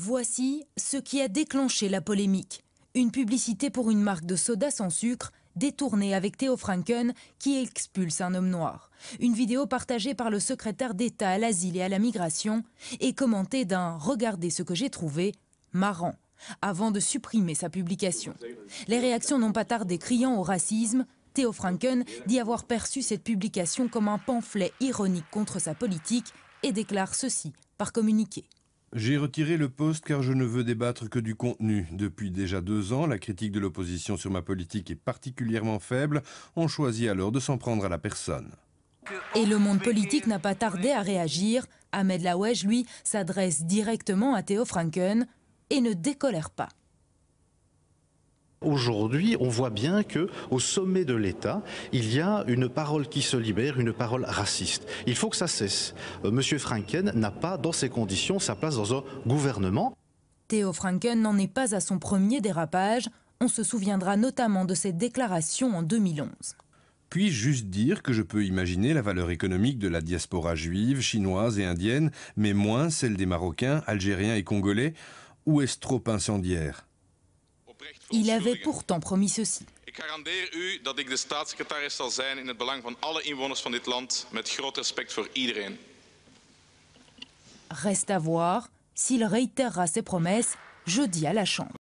Voici ce qui a déclenché la polémique. Une publicité pour une marque de soda sans sucre détournée avec Théo Franken qui expulse un homme noir. Une vidéo partagée par le secrétaire d'État à l'asile et à la migration et commentée d'un « regardez ce que j'ai trouvé » marrant, avant de supprimer sa publication. Les réactions n'ont pas tardé criant au racisme. Théo Franken dit avoir perçu cette publication comme un pamphlet ironique contre sa politique et déclare ceci par communiqué. J'ai retiré le poste car je ne veux débattre que du contenu. Depuis déjà deux ans, la critique de l'opposition sur ma politique est particulièrement faible. On choisit alors de s'en prendre à la personne. Et le monde politique n'a pas tardé à réagir. Ahmed Lawège, lui, s'adresse directement à Théo Franken et ne décolère pas. Aujourd'hui, on voit bien que au sommet de l'État, il y a une parole qui se libère, une parole raciste. Il faut que ça cesse. Euh, Monsieur Franken n'a pas, dans ces conditions, sa place dans un gouvernement. Théo Franken n'en est pas à son premier dérapage. On se souviendra notamment de ses déclarations en 2011. Puis-je juste dire que je peux imaginer la valeur économique de la diaspora juive, chinoise et indienne, mais moins celle des Marocains, Algériens et Congolais Ou est-ce trop incendiaire il avait pourtant promis ceci. Reste à voir s'il réitérera ses promesses jeudi à la Chambre.